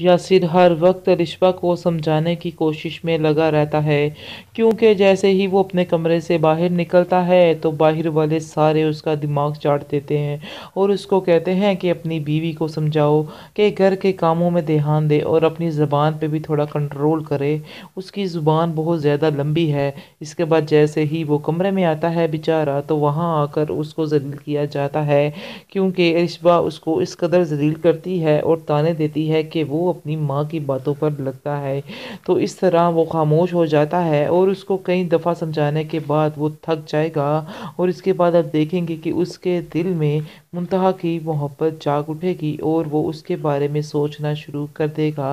यासिर हर वक्त रिश्वा को समझाने की कोशिश में लगा रहता है क्योंकि जैसे ही वो अपने कमरे से बाहर निकलता है तो बाहर वाले सारे उसका दिमाग चाट देते हैं और उसको कहते हैं कि अपनी बीवी को समझाओ कि घर के कामों में ध्यान दे और अपनी ज़बान पे भी थोड़ा कंट्रोल करे उसकी ज़ुबान बहुत ज़्यादा लंबी है इसके बाद जैसे ही वो कमरे में आता है बेचारा तो वहाँ आकर उसको जलील किया जाता है क्योंकि रिश्वा उसको इस कदर जलील करती है और ताने देती है कि वो वो अपनी माँ की बातों पर लगता है तो इस तरह वो खामोश हो जाता है और उसको कई दफ़ा समझाने के बाद वो थक जाएगा और इसके बाद आप देखेंगे कि उसके दिल में मुंतहा की मोहब्बत जाग उठेगी और वो उसके बारे में सोचना शुरू कर देगा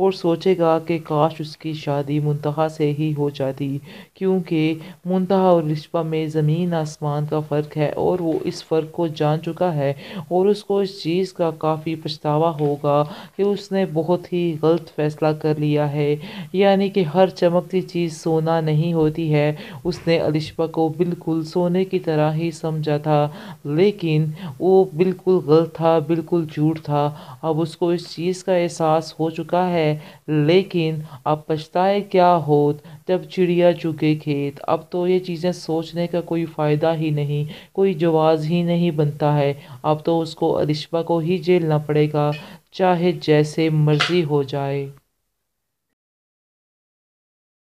और सोचेगा कि काश उसकी शादी मुंतहा से ही हो जाती क्योंकि मुंतहा और रिश्वा में ज़मीन आसमान का फ़र्क है और वो इस फ़र्क को जान चुका है और उसको इस चीज़ का काफ़ी पछतावा होगा कि उसने बहुत ही गलत फैसला कर लिया है यानी कि हर चमकती चीज़ सोना नहीं होती है उसने अलिशा को बिल्कुल सोने की तरह ही समझा था लेकिन वो बिल्कुल गलत था बिल्कुल झूठ था अब उसको इस चीज़ का एहसास हो चुका है लेकिन अब पछताए क्या हो जब चिड़िया चुके खेत अब तो ये चीज़ें सोचने का कोई फ़ायदा ही नहीं कोई जवाब ही नहीं बनता है अब तो उसको अलिशा को ही झेलना पड़ेगा चाहे जैसे मर्जी हो जाए।